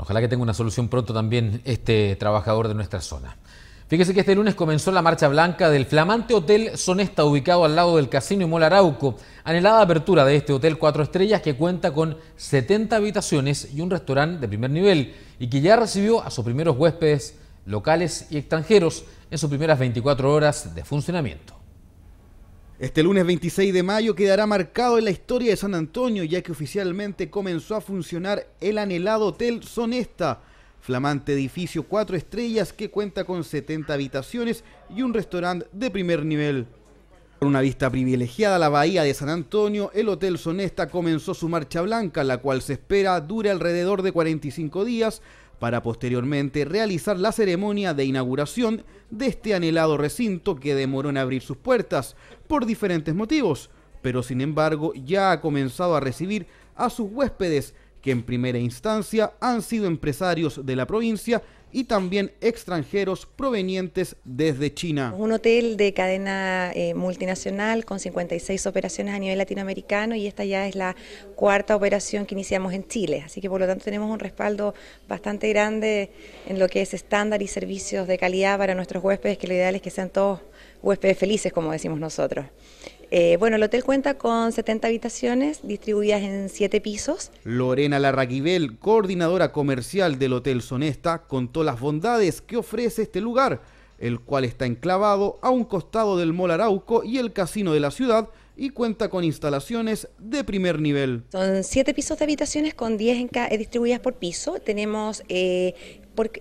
ojalá que tenga una solución pronto también este trabajador de nuestra zona. Fíjese que este lunes comenzó la marcha blanca del flamante Hotel Sonesta, ubicado al lado del Casino y Arauco. Anhelada apertura de este hotel cuatro estrellas que cuenta con 70 habitaciones y un restaurante de primer nivel y que ya recibió a sus primeros huéspedes locales y extranjeros en sus primeras 24 horas de funcionamiento. Este lunes 26 de mayo quedará marcado en la historia de San Antonio, ya que oficialmente comenzó a funcionar el anhelado Hotel Sonesta, flamante edificio cuatro estrellas que cuenta con 70 habitaciones y un restaurante de primer nivel. Con una vista privilegiada a la bahía de San Antonio, el Hotel Sonesta comenzó su marcha blanca, la cual se espera dure alrededor de 45 días, para posteriormente realizar la ceremonia de inauguración de este anhelado recinto que demoró en abrir sus puertas por diferentes motivos, pero sin embargo ya ha comenzado a recibir a sus huéspedes que en primera instancia han sido empresarios de la provincia y también extranjeros provenientes desde China. Un hotel de cadena eh, multinacional con 56 operaciones a nivel latinoamericano y esta ya es la cuarta operación que iniciamos en Chile, así que por lo tanto tenemos un respaldo bastante grande en lo que es estándar y servicios de calidad para nuestros huéspedes, que lo ideal es que sean todos huéspedes felices, como decimos nosotros. Eh, bueno, el hotel cuenta con 70 habitaciones distribuidas en 7 pisos. Lorena Larraguibel, coordinadora comercial del Hotel Sonesta, contó las bondades que ofrece este lugar, el cual está enclavado a un costado del Mol Arauco y el casino de la ciudad y cuenta con instalaciones de primer nivel. Son siete pisos de habitaciones con 10 eh, distribuidas por piso. Tenemos eh,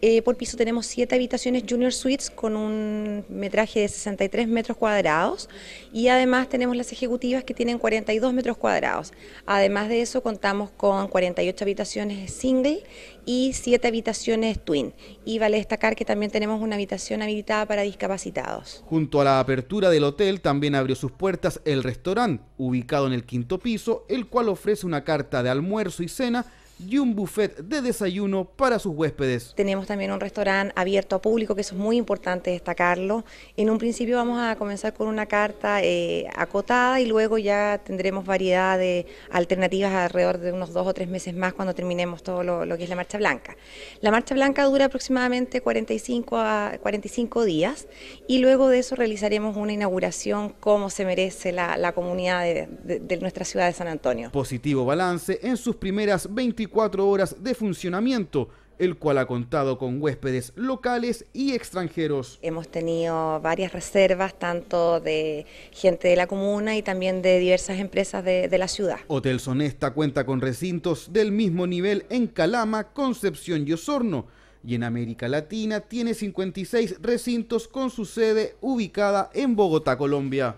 eh, por, piso tenemos siete habitaciones Junior Suites con un metraje de 63 metros cuadrados y además tenemos las ejecutivas que tienen 42 metros cuadrados. Además de eso contamos con 48 habitaciones single y siete habitaciones twin. Y vale destacar que también tenemos una habitación habilitada para discapacitados. Junto a la apertura del hotel también abrió sus puertas el restaurante, ubicado en el quinto piso, el cual ofrece una carta de almuerzo y cena y un buffet de desayuno para sus huéspedes. Tenemos también un restaurante abierto a público, que eso es muy importante destacarlo. En un principio vamos a comenzar con una carta eh, acotada y luego ya tendremos variedad de alternativas alrededor de unos dos o tres meses más cuando terminemos todo lo, que es la Marcha Blanca. La Marcha Blanca dura aproximadamente 45, a 45 días y luego de eso realizaremos una inauguración como se merece la, comunidad de, de nuestra ciudad de San Antonio. Positivo balance en sus primeras 20 horas de funcionamiento, el cual ha contado con huéspedes locales y extranjeros. Hemos tenido varias reservas, tanto de gente de la comuna y también de diversas empresas de, de, la ciudad. Hotel Sonesta cuenta con recintos del mismo nivel en Calama, Concepción y Osorno. Y en América Latina tiene 56 recintos con su sede ubicada en Bogotá, Colombia.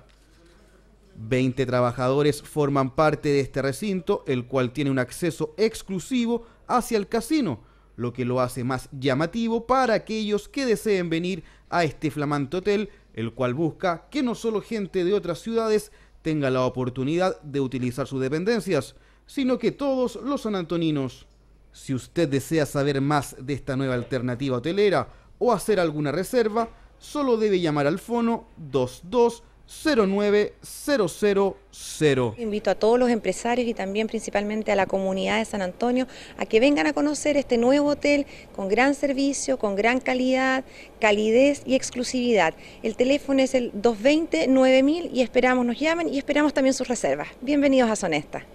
20 trabajadores forman parte de este recinto, el cual tiene un acceso exclusivo hacia el casino, lo que lo hace más llamativo para aquellos que deseen venir a este flamante hotel, el cual busca que no solo gente de otras ciudades tenga la oportunidad de utilizar sus dependencias, sino que todos los sanantoninos. Si usted desea saber más de esta nueva alternativa hotelera o hacer alguna reserva, solo debe llamar al fono 22 0900. Invito a todos los empresarios y también principalmente a la comunidad de San Antonio a que vengan a conocer este nuevo hotel con gran servicio, con gran calidad, calidez y exclusividad. El teléfono es el 220-9000 y esperamos nos llamen y esperamos también sus reservas. Bienvenidos a Sonesta.